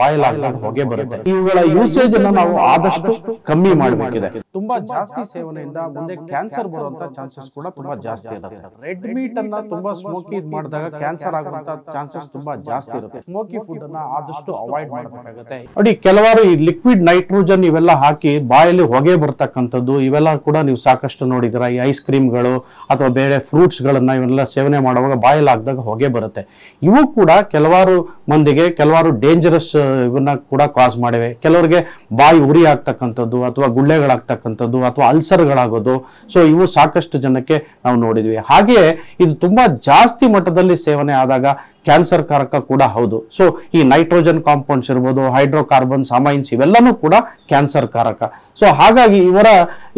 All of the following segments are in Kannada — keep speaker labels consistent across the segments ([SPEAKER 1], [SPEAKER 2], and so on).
[SPEAKER 1] ಬಾಯಲ್ ಆಗ್ತಾರೆ ಹೊಗೆ ಬರುತ್ತೆ ಇವುಗಳ ಯೂಸೇಜ್ ಅನ್ನ ನಾವು ಆದಷ್ಟು ಕಮ್ಮಿ ಮಾಡಬೇಕಿದೆ ತುಂಬಾ ಜಾಸ್ತಿ ಸೇವನೆಯಿಂದ ಮುಂದೆ ಕ್ಯಾನ್ಸರ್ ಬರುವಂತ ಚಾನ್ಸಸ್ ಕೂಡ ತುಂಬಾ ಜಾಸ್ತಿ ಇರುತ್ತೆ ರೆಡ್ ಮೀಟ್ ಅನ್ನ ತುಂಬಾ ಸ್ಮೋಕಿ ಇದ್ ಮಾಡಿದಾಗ ಕ್ಯಾನ್ಸರ್ ಆಗುವಂತ ಚಾನ್ಸಸ್ ತುಂಬಾ ಜಾಸ್ತಿ ಇರುತ್ತೆ ಸ್ಮೋಕಿ ಫುಡ್ ಅನ್ನ ಆದಷ್ಟು ಅವಾಯ್ಡ್ ಮಾಡಬೇಕಾಗುತ್ತೆ ನೋಡಿ ಕೆಲವಾರು ಈ ಲಿಕ್ವಿಡ್ ನೈಟ್ರೋಜನ್ ಇವೆಲ್ಲ ಹಾಕಿ ಬಾಯಲ್ಲಿ ಹೊಗೆ ಬರ್ತಕ್ಕಂಥದ್ದು ಇವೆಲ್ಲ ಕೂಡ ನೀವು ಸಾಕಷ್ಟು ನೋಡಿದಿರ ಈ ಐಸ್ ಕ್ರೀಮ್ಗಳು ಅಥವಾ ಬೇರೆ ಫ್ರೂಟ್ಸ್ ಗಳನ್ನ ಇವೆಲ್ಲ ಸೇವನೆ ಮಾಡುವಾಗ ಬಾಯಲ್ ಹಾಕಿದಾಗ ಹೊಗೆ ಬರುತ್ತೆ ಇವು ಕೂಡ ಕೆಲವಾರು ಮಂದಿಗೆ ಕೆಲವಾರು ಡೇಂಜರಸ್ ಇವನ್ನ ಕೂಡ ಕಾಸ್ ಮಾಡಿವೆ ಕೆಲವರಿಗೆ ಬಾಯಿ ಉರಿ ಆಗ್ತಕ್ಕಂಥದ್ದು ಅಥವಾ ಗುಳ್ಳೆಗಳಾಗ್ತಕ್ಕಂಥದ್ದು ಅಥವಾ ಅಲ್ಸರ್ಗಳಾಗೋದು ಸೊ ಇವು ಸಾಕಷ್ಟು ಜನಕ್ಕೆ ನಾವು ನೋಡಿದ್ವಿ ಹಾಗೆಯೇ ಇದು ತುಂಬಾ ಜಾಸ್ತಿ ಮಟ್ಟದಲ್ಲಿ ಸೇವನೆ ಆದಾಗ ಕ್ಯಾನ್ಸರ್ ಕಾರಕ ಕೂಡ ಹೌದು ಸೊ ಈ ನೈಟ್ರೋಜನ್ ಕಾಂಪೌಂಡ್ಸ್ ಇರ್ಬೋದು ಹೈಡ್ರೋಕಾರ್ಬನ್ಸ್ ಅಮೈನ್ಸ್ ಇವೆಲ್ಲನೂ ಕೂಡ ಕ್ಯಾನ್ಸರ್ ಕಾರಕ ಸೊ ಹಾಗಾಗಿ ಇವರ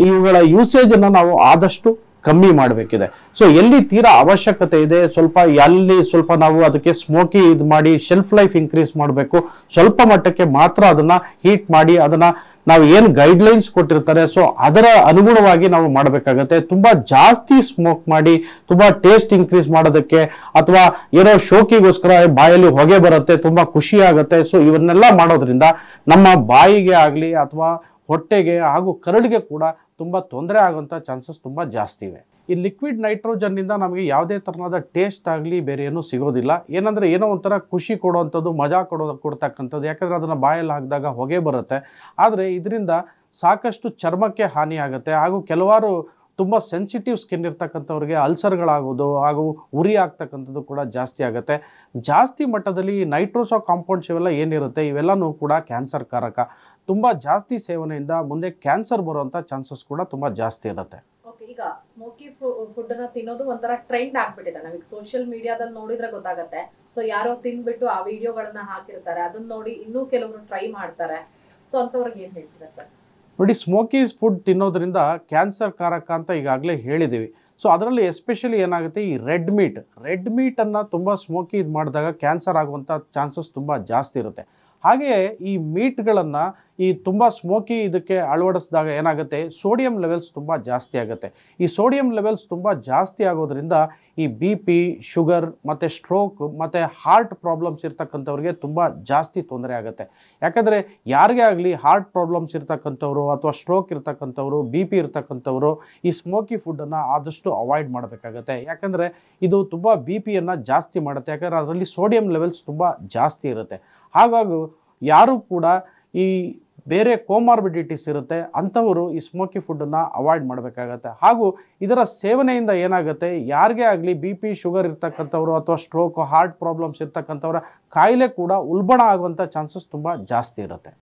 [SPEAKER 1] ಇವುಗಳ ಯೂಸೇಜನ್ನು ನಾವು ಆದಷ್ಟು ಕಮ್ಮಿ ಮಾಡಬೇಕಿದೆ ಸೊ ಎಲ್ಲಿ ತೀರಾ ಅವಶ್ಯಕತೆ ಇದೆ ಸ್ವಲ್ಪ ಎಲ್ಲಿ ಸ್ವಲ್ಪ ನಾವು ಅದಕ್ಕೆ ಸ್ಮೋಕಿ ಇದು ಮಾಡಿ ಶೆಲ್ಫ್ ಲೈಫ್ ಇನ್ಕ್ರೀಸ್ ಮಾಡಬೇಕು ಸ್ವಲ್ಪ ಮಟ್ಟಕ್ಕೆ ಮಾತ್ರ ಅದನ್ನ ಹೀಟ್ ಮಾಡಿ ಅದನ್ನ ನಾವು ಏನು ಗೈಡ್ಲೈನ್ಸ್ ಕೊಟ್ಟಿರ್ತಾರೆ ಸೊ ಅದರ ಅನುಗುಣವಾಗಿ ನಾವು ಮಾಡಬೇಕಾಗತ್ತೆ ತುಂಬಾ ಜಾಸ್ತಿ ಸ್ಮೋಕ್ ಮಾಡಿ ತುಂಬಾ ಟೇಸ್ಟ್ ಇನ್ಕ್ರೀಸ್ ಮಾಡೋದಕ್ಕೆ ಅಥವಾ ಏನೋ ಶೋಕಿಗೋಸ್ಕರ ಬಾಯಲ್ಲಿ ಹೊಗೆ ಬರುತ್ತೆ ತುಂಬಾ ಖುಷಿ ಆಗುತ್ತೆ ಸೊ ಇವನ್ನೆಲ್ಲ ಮಾಡೋದ್ರಿಂದ ನಮ್ಮ ಬಾಯಿಗೆ ಆಗಲಿ ಅಥವಾ ಹೊಟ್ಟೆಗೆ ಹಾಗೂ ಕರಳಿಗೆ ಕೂಡ ತುಂಬ ತೊಂದರೆ ಆಗುವಂಥ ಚಾನ್ಸಸ್ ತುಂಬ ಜಾಸ್ತಿ ಇವೆ ಈ ಲಿಕ್ವಿಡ್ ನೈಟ್ರೋಜನ್ನಿಂದ ನಮಗೆ ಯಾವುದೇ ಥರದ ಟೇಸ್ಟ್ ಆಗಲಿ ಬೇರೆ ಏನೂ ಸಿಗೋದಿಲ್ಲ ಏನಂದರೆ ಏನೋ ಒಂಥರ ಖುಷಿ ಕೊಡುವಂಥದ್ದು ಮಜಾ ಕೊಡೋ ಕೊಡ್ತಕ್ಕಂಥದ್ದು ಯಾಕಂದರೆ ಅದನ್ನು ಬಾಯಲ್ಲಿ ಹಾಕಿದಾಗ ಹೊಗೆ ಬರುತ್ತೆ ಆದರೆ ಇದರಿಂದ ಸಾಕಷ್ಟು ಚರ್ಮಕ್ಕೆ ಹಾನಿಯಾಗುತ್ತೆ ಹಾಗೂ ಕೆಲವಾರು ತುಂಬ ಸೆನ್ಸಿಟಿವ್ ಸ್ಕಿನ್ ಇರ್ತಕ್ಕಂಥವ್ರಿಗೆ ಅಲ್ಸರ್ಗಳಾಗೋದು ಹಾಗೂ ಉರಿ ಆಗ್ತಕ್ಕಂಥದ್ದು ಕೂಡ ಜಾಸ್ತಿ ಆಗುತ್ತೆ ಜಾಸ್ತಿ ಮಟ್ಟದಲ್ಲಿ ನೈಟ್ರೋಸೋ ಕಾಂಪೌಂಡ್ಸ್ ಇವೆಲ್ಲ ಏನಿರುತ್ತೆ ಇವೆಲ್ಲವೂ ಕೂಡ ಕ್ಯಾನ್ಸರ್ ಕಾರಕ ತುಂಬ ಜಾಸ್ತಿ ಸೇವನೆಯಿಂದ ಮುಂದೆ ಕ್ಯಾನ್ಸರ್ ಬರುವಂಥ ಚಾನ್ಸಸ್ ಕೂಡ ತುಂಬಾ ಜಾಸ್ತಿ ಇರುತ್ತೆ ಈಗ ಸ್ಮೋಕಿ ಫುಡ್ ಅನ್ನ ತಿನ್ನೋದು ಒಂಥರ ಟ್ರೆಂಡ್ ಆಗ್ಬಿಟ್ಟಿದೆ ನಮಗೆ ಸೋಷಿಯಲ್ ಮೀಡಿಯಾದಲ್ಲಿ ನೋಡಿದ್ರೆ ಗೊತ್ತಾಗತ್ತೆ ಸೊ ಯಾರೋ ತಿನ್ಬಿಟ್ಟು ಆ ವಿಡಿಯೋಗಳನ್ನ ಹಾಕಿರ್ತಾರೆ ಅದನ್ನ ನೋಡಿ ಇನ್ನೂ ಕೆಲವರು ಟ್ರೈ ಮಾಡ್ತಾರೆ ಸೊ ಅಂತವ್ರಿಗೆ ಏನ್ ಹೇಳ್ತೀರಾ ಸರ್ ನೋಡಿ ಸ್ಮೋಕಿ ಫುಡ್ ತಿನ್ನೋದ್ರಿಂದ ಕ್ಯಾನ್ಸರ್ ಕಾರಕ ಅಂತ ಈಗಾಗಲೇ ಹೇಳಿದ್ದೀವಿ ಸೊ ಅದರಲ್ಲಿ ಎಸ್ಪೆಷಲಿ ಏನಾಗುತ್ತೆ ಈ ರೆಡ್ ಮೀಟ್ ರೆಡ್ ಮೀಟನ್ನು ತುಂಬ ಸ್ಮೋಕಿ ಇದು ಮಾಡಿದಾಗ ಕ್ಯಾನ್ಸರ್ ಆಗುವಂಥ ಚಾನ್ಸಸ್ ತುಂಬ ಜಾಸ್ತಿ ಇರುತ್ತೆ ಹಾಗೆಯೇ ಈ ಮೀಟ್ಗಳನ್ನು ಈ ತುಂಬ ಸ್ಮೋಕಿ ಇದಕ್ಕೆ ಅಳವಡಿಸಿದಾಗ ಏನಾಗುತ್ತೆ ಸೋಡಿಯಂ ಲೆವೆಲ್ಸ್ ತುಂಬ ಜಾಸ್ತಿ ಆಗುತ್ತೆ ಈ ಸೋಡಿಯಂ ಲೆವೆಲ್ಸ್ ತುಂಬ ಜಾಸ್ತಿ ಆಗೋದ್ರಿಂದ ಈ ಬಿ ಪಿ ಶುಗರ್ ಮತ್ತು ಸ್ಟ್ರೋಕ್ ಮತ್ತು ಹಾರ್ಟ್ ಪ್ರಾಬ್ಲಮ್ಸ್ ಇರ್ತಕ್ಕಂಥವ್ರಿಗೆ ತುಂಬ ಜಾಸ್ತಿ ತೊಂದರೆ ಆಗುತ್ತೆ ಯಾಕಂದರೆ ಯಾರಿಗೇ ಆಗಲಿ ಹಾರ್ಟ್ ಪ್ರಾಬ್ಲಮ್ಸ್ ಇರ್ತಕ್ಕಂಥವ್ರು ಅಥವಾ ಸ್ಟ್ರೋಕ್ ಇರ್ತಕ್ಕಂಥವ್ರು ಬಿ ಪಿ ಇರ್ತಕ್ಕಂಥವ್ರು ಈ ಸ್ಮೋಕಿ ಫುಡ್ಡನ್ನು ಆದಷ್ಟು ಅವಾಯ್ಡ್ ಮಾಡಬೇಕಾಗತ್ತೆ ಯಾಕಂದರೆ ಇದು ತುಂಬ ಬಿ ಪಿಯನ್ನು ಜಾಸ್ತಿ ಮಾಡುತ್ತೆ ಯಾಕಂದರೆ ಅದರಲ್ಲಿ ಸೋಡಿಯಂ ಲೆವೆಲ್ಸ್ ತುಂಬ ಜಾಸ್ತಿ ಇರುತ್ತೆ ಹಾಗಾಗೂ ಯಾರು ಕೂಡ ಈ ಬೇರೆ ಕೋಮಾರ್ಬಿಡಿಟೀಸ್ ಇರುತ್ತೆ ಅಂಥವರು ಈ ಸ್ಮೋಕಿ ಫುಡ್ಡನ್ನು ಅವಾಯ್ಡ್ ಮಾಡಬೇಕಾಗತ್ತೆ ಹಾಗೂ ಇದರ ಸೇವನೆಯಿಂದ ಏನಾಗುತ್ತೆ ಯಾರಿಗೆ ಆಗಲಿ ಬಿ ಪಿ ಶುಗರ್ ಇರ್ತಕ್ಕಂಥವ್ರು ಅಥವಾ ಸ್ಟ್ರೋಕು ಹಾರ್ಟ್ ಪ್ರಾಬ್ಲಮ್ಸ್ ಇರ್ತಕ್ಕಂಥವ್ರ ಕಾಯಿಲೆ ಕೂಡ ಉಲ್ಬಣ ಆಗುವಂಥ ಚಾನ್ಸಸ್ ತುಂಬ ಜಾಸ್ತಿ ಇರುತ್ತೆ